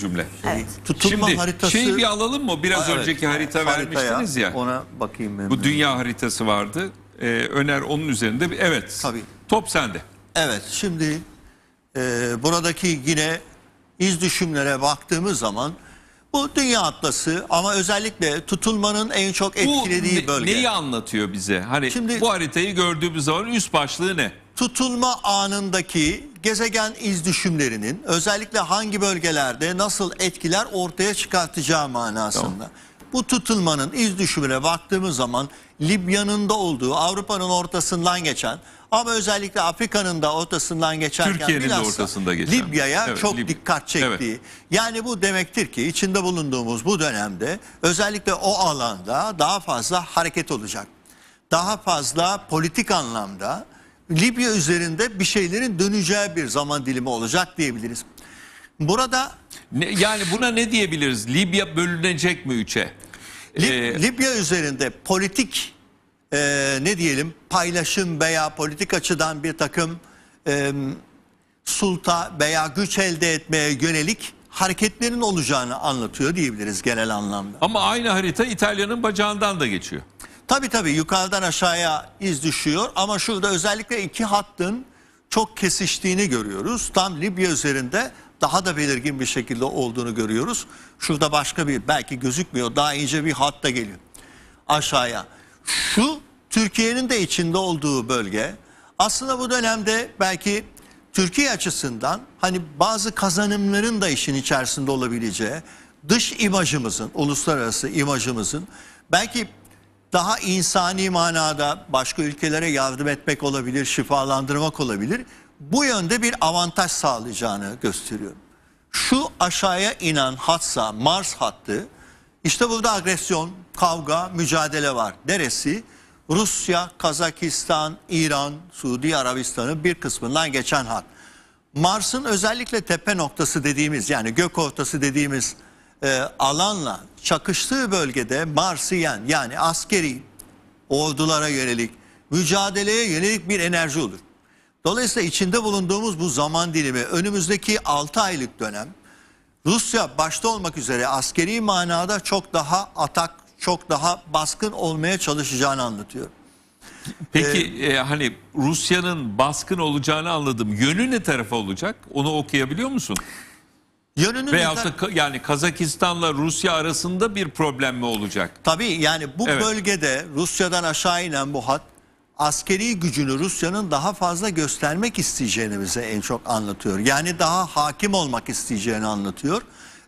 cümle. Evet. Tutulma Şimdi haritası... şeyi bir alalım mı? Biraz evet. önceki harita Haritaya, vermiştiniz ya. Ona bakayım ben. Bu dünya haritası vardı. Ee, Öner onun üzerinde. bir- Evet. Tabii. Top sende. Evet şimdi e, buradaki yine iz düşümlere baktığımız zaman bu dünya atlası ama özellikle tutulmanın en çok etkilediği ne- bölge. neyi anlatıyor bize? Hani Şimdi- bu haritayı gördüğümüz zaman üst başlığı ne? tutulma anındaki gezegen izdüşümlerinin özellikle hangi bölgelerde nasıl etkiler ortaya çıkartacağı manasında. Tamam. Bu tutulmanın izdüşümüne baktığımız zaman Libya'nın da olduğu Avrupa'nın ortasından geçen ama özellikle Afrika'nın da ortasından geçerken Türkiye'nin de ortasında geçen. Libya'ya evet, çok Lib dikkat çektiği. Evet. Yani bu demektir ki içinde bulunduğumuz bu dönemde özellikle o alanda daha fazla hareket olacak. Daha fazla politik anlamda Libya üzerinde bir şeylerin döneceği bir zaman dilimi olacak diyebiliriz. Burada ne, yani buna ne diyebiliriz? Libya bölünecek mi üçe? Lib ee, Libya üzerinde politik e, ne diyelim paylaşım veya politik açıdan bir takım e, sulta veya güç elde etmeye yönelik hareketlerin olacağını anlatıyor diyebiliriz genel anlamda. Ama aynı harita İtalya'nın bacağından da geçiyor. Tabii tabii yukarıdan aşağıya iz düşüyor ama şurada özellikle iki hattın çok kesiştiğini görüyoruz. Tam Libya üzerinde daha da belirgin bir şekilde olduğunu görüyoruz. Şurada başka bir belki gözükmüyor daha ince bir hat da geliyor aşağıya. Şu Türkiye'nin de içinde olduğu bölge aslında bu dönemde belki Türkiye açısından hani bazı kazanımların da işin içerisinde olabileceği dış imajımızın, uluslararası imajımızın belki daha insani manada başka ülkelere yardım etmek olabilir, şifalandırmak olabilir. Bu yönde bir avantaj sağlayacağını gösteriyor. Şu aşağıya inen hatsa Mars hattı işte burada agresyon, kavga, mücadele var. Neresi? Rusya, Kazakistan, İran, Suudi Arabistan'ın bir kısmından geçen hat. Mars'ın özellikle tepe noktası dediğimiz yani gök ortası dediğimiz e, alanla çakıştığı bölgede Marsiyen yani askeri ordulara yönelik mücadeleye yönelik bir enerji olur. Dolayısıyla içinde bulunduğumuz bu zaman dilimi önümüzdeki 6 aylık dönem Rusya başta olmak üzere askeri manada çok daha atak, çok daha baskın olmaya çalışacağını anlatıyor. Peki ee, e, hani Rusya'nın baskın olacağını anladım. Yönü ne tarafa olacak? Onu okuyabiliyor musun? Yönünün Veyahut da yani Kazakistan'la Rusya arasında bir problem mi olacak? Tabii yani bu Evet. bölgede Rusya'dan aşağı inen bu hat askeri gücünü Rusya'nın daha fazla göstermek isteyeceğini bize en çok anlatıyor. Yani daha hakim olmak isteyeceğini anlatıyor.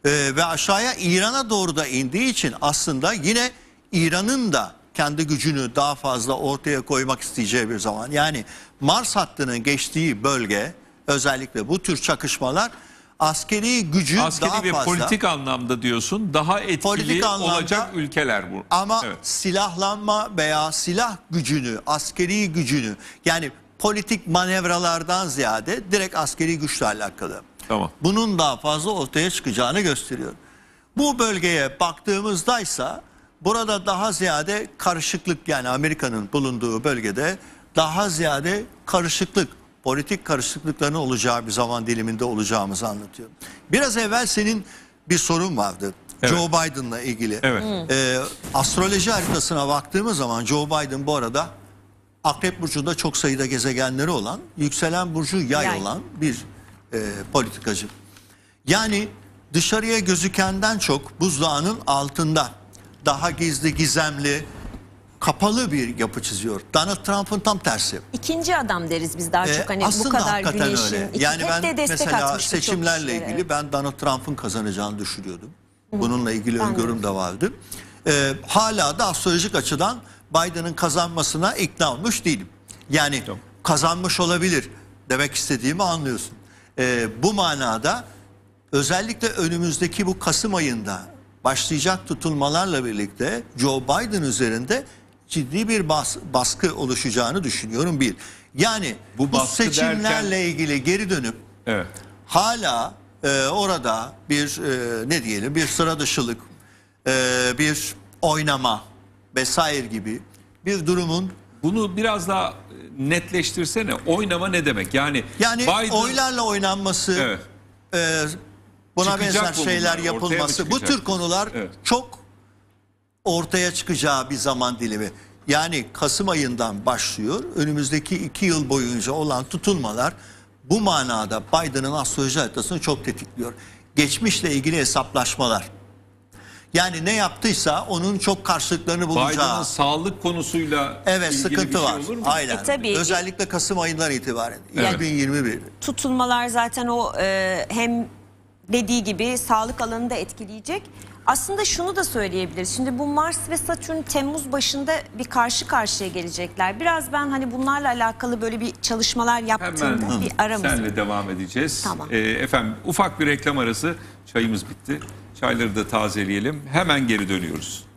Ee, ve aşağıya İran'a doğru da indiği için aslında yine İran'ın da kendi gücünü daha fazla ortaya koymak isteyeceği bir zaman. Yani Mars hattının geçtiği bölge özellikle bu tür çakışmalar askeri gücü Askeri daha ve politik anlamda diyorsun daha etkili anlamda, olacak ülkeler bu. Ama evet. silahlanma veya silah gücünü, askeri gücünü yani politik manevralardan ziyade direkt askeri güçle alakalı. Tamam. Bunun daha fazla ortaya çıkacağını gösteriyor. Bu bölgeye baktığımızda ise burada daha ziyade karışıklık yani Amerika'nın bulunduğu bölgede daha ziyade karışıklık, politik karışıklıkların olacağı bir zaman diliminde olacağımızı anlatıyor. Biraz evvel senin bir sorun vardı. Evet. Joe Biden'la ilgili. Evet. Ee, astroloji haritasına baktığımız zaman Joe Biden bu arada Akrep Burcu'nda çok sayıda gezegenleri olan, yükselen Burcu yay yani. olan bir e, politikacı. Yani dışarıya gözükenden çok buzdağının altında daha gizli, gizemli, kapalı bir yapı çiziyor. Donald Trump'ın tam tersi. İkinci adam deriz biz daha ee, çok hani bu kadar güneşin. Öyle. İki, yani ben de mesela seçimlerle ilgili ben Donald Trump'ın kazanacağını düşünüyordum. Bununla ilgili Anladım. öngörüm de vardı. Ee, hala da astrolojik açıdan Biden'ın kazanmasına ikna olmuş değilim. Yani kazanmış olabilir demek istediğimi anlıyorsun. Ee, bu manada özellikle önümüzdeki bu Kasım ayında başlayacak tutulmalarla birlikte Joe Biden üzerinde ciddi bir bas, baskı oluşacağını düşünüyorum bir. Yani bu, bu seçimlerle derken... ilgili geri dönüp evet. hala e, orada bir e, ne diyelim bir sıra dışılık, e, bir oynama vesaire gibi bir durumun bunu biraz daha netleştirsene. Oynama ne demek? Yani yani Biden... oylarla oynanması evet. e, buna çıkacak benzer şeyler yapılması bu tür konular evet. çok ortaya çıkacağı bir zaman dilimi. Yani Kasım ayından başlıyor. Önümüzdeki iki yıl boyunca olan tutulmalar bu manada Biden'ın astroloji haritasını çok tetikliyor. Geçmişle ilgili hesaplaşmalar. Yani ne yaptıysa onun çok karşılıklarını bulacağı. Biden'ın sağlık konusuyla evet, ilgili sıkıntı bir şey var. olur mu? Aynen. E, tabii. Özellikle Kasım ayından itibaren. Evet. 2021. Tutulmalar zaten o e, hem dediği gibi sağlık alanında etkileyecek aslında şunu da söyleyebiliriz. Şimdi bu Mars ve Satürn Temmuz başında bir karşı karşıya gelecekler. Biraz ben hani bunlarla alakalı böyle bir çalışmalar yaptığımda Hemen bir aramız. senle devam edeceğiz. Tamam. Ee, efendim ufak bir reklam arası. Çayımız bitti. Çayları da tazeleyelim. Hemen geri dönüyoruz.